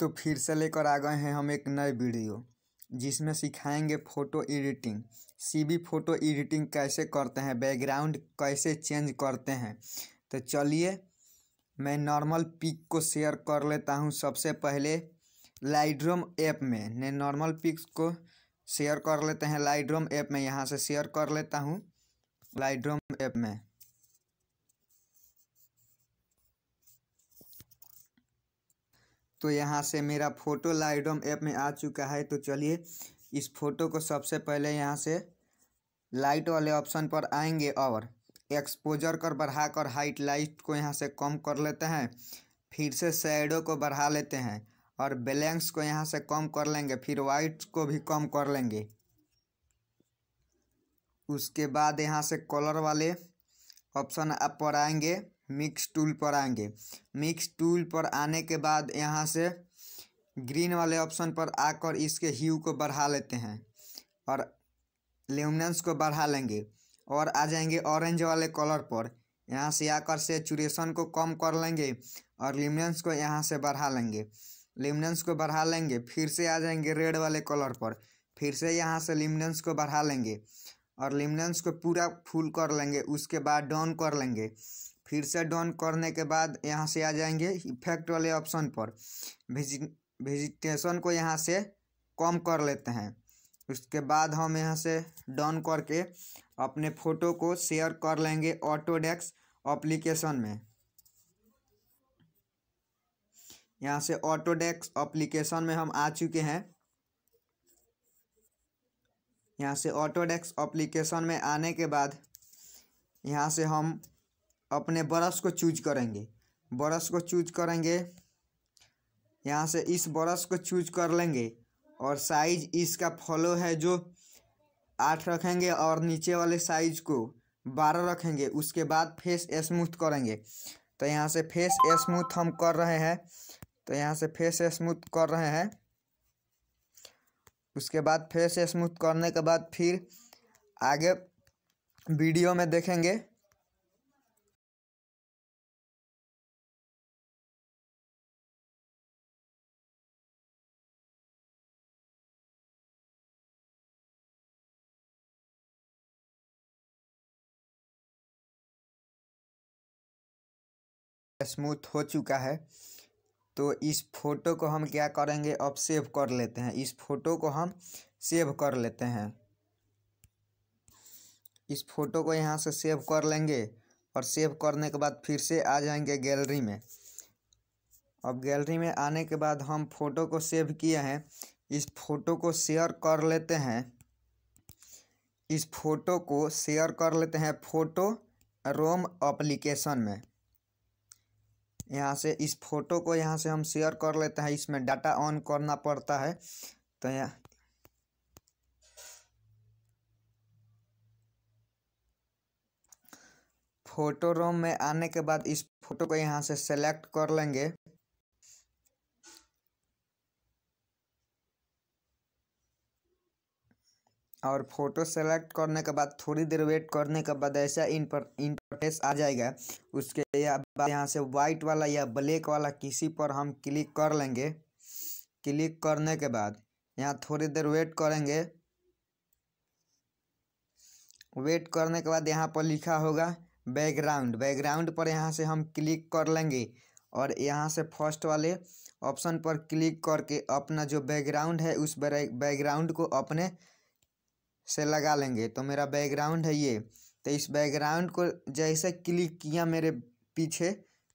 तो फिर से लेकर आ गए हैं हम एक नए वीडियो जिसमें सिखाएंगे फ़ोटो एडिटिंग सीबी फ़ोटो एडिटिंग कैसे करते हैं बैकग्राउंड कैसे चेंज करते हैं तो चलिए मैं नॉर्मल पिक को शेयर कर लेता हूँ सबसे पहले लाइड्रोम ऐप में ने नॉर्मल पिक्स को शेयर कर लेते हैं लाइड्रोम ऐप में यहाँ से शेयर कर लेता हूँ लाइड्रोम ऐप में तो यहाँ से मेरा फ़ोटो लाइडोम ऐप में आ चुका है तो चलिए इस फोटो को सबसे पहले यहाँ से लाइट वाले ऑप्शन पर आएंगे और एक्सपोजर कर बढ़ाकर हाइट लाइट को यहाँ से कम कर लेते हैं फिर से शेडो को बढ़ा लेते हैं और बैलेंस को यहाँ से कम कर लेंगे फिर वाइट को भी कम कर लेंगे उसके बाद यहाँ से कलर वाले ऑप्शन आप पर आएंगे मिक्स टूल पर आएंगे मिक्स टूल पर आने के बाद यहाँ से ग्रीन वाले ऑप्शन पर आकर इसके ह्यू को बढ़ा लेते हैं और ल्यूमिनेंस को बढ़ा लेंगे और आ जाएंगे ऑरेंज वाले कलर पर यहाँ से आकर सेचुरेशन को कम कर लेंगे और ल्यूमिनेंस को यहाँ से बढ़ा लेंगे ल्यूमिनेंस को बढ़ा लेंगे फिर से आ जाएंगे रेड वाले कलर पर फिर से यहाँ से लिमनेंस को बढ़ा लेंगे और लिमनेंस को पूरा फुल कर लेंगे उसके बाद डाउन कर लेंगे फिर से डन करने के बाद यहाँ से आ जाएंगे इफेक्ट वाले ऑप्शन पर वेजिटेशन को यहाँ से कम कर लेते हैं उसके बाद हम यहाँ से डन करके अपने फ़ोटो को शेयर कर लेंगे ऑटोडेक्स एप्लीकेशन में यहाँ से ऑटोडेक्स एप्लीकेशन में हम आ चुके हैं यहाँ से ऑटोडेक्स एप्लीकेशन में आने के बाद यहाँ से हम अपने ब्रश को चूज करेंगे ब्रश को चूज करेंगे यहाँ से इस ब्रश को चूज कर लेंगे और साइज इसका फॉलो है जो आठ रखेंगे और नीचे वाले साइज को बारह रखेंगे उसके बाद फेस स्मूथ करेंगे तो यहाँ से फेस स्मूथ हम कर रहे हैं तो यहाँ से फेस स्मूथ कर रहे हैं उसके बाद फेस स्मूथ करने के बाद फिर आगे वीडियो में देखेंगे स्मूथ हो चुका है तो इस फोटो को हम क्या करेंगे अब सेव कर लेते हैं इस फोटो को हम सेव कर लेते हैं इस फोटो को यहाँ से सेव कर लेंगे और सेव करने के बाद फिर से आ जाएंगे गैलरी में अब गैलरी में आने के बाद हम फोटो को सेव किए हैं इस फोटो को शेयर कर लेते हैं इस फोटो को शेयर कर लेते हैं फोटो रोम अप्लीकेशन में यहाँ से इस फोटो को यहाँ से हम शेयर कर लेते हैं इसमें डाटा ऑन करना पड़ता है तो यहाँ फोटो रोम में आने के बाद इस फोटो को यहाँ से सेलेक्ट कर लेंगे और फ़ोटो सेलेक्ट करने के बाद थोड़ी देर वेट करने के बाद ऐसा इन पर इंटरफेस आ जाएगा उसके बाद यहाँ से वाइट वाला या ब्लैक वाला किसी पर हम क्लिक कर लेंगे क्लिक करने के बाद यहाँ थोड़ी देर वेट करेंगे वेट करने के बाद यहाँ पर लिखा होगा बैकग्राउंड बैकग्राउंड पर यहाँ से हम क्लिक कर लेंगे और यहाँ से फर्स्ट वाले ऑप्शन पर क्लिक करके अपना जो बैकग्राउंड है उस बैकग्राउंड को अपने से लगा लेंगे तो मेरा बैकग्राउंड है ये तो इस बैकग्राउंड को जैसे क्लिक किया मेरे पीछे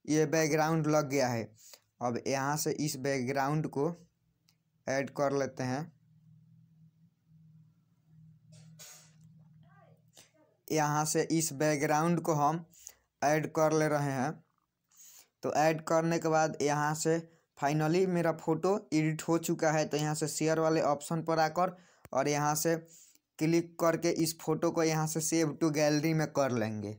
ये बैकग्राउंड लग गया है अब यहाँ से इस बैकग्राउंड को ऐड कर लेते हैं यहाँ से इस बैकग्राउंड को हम ऐड कर ले रहे हैं तो ऐड करने के बाद यहाँ से फाइनली मेरा फ़ोटो एडिट हो चुका है तो यहाँ से शेयर वाले ऑप्शन पर आकर और यहाँ से क्लिक करके इस फोटो को यहाँ से सेव टू गैलरी में कर लेंगे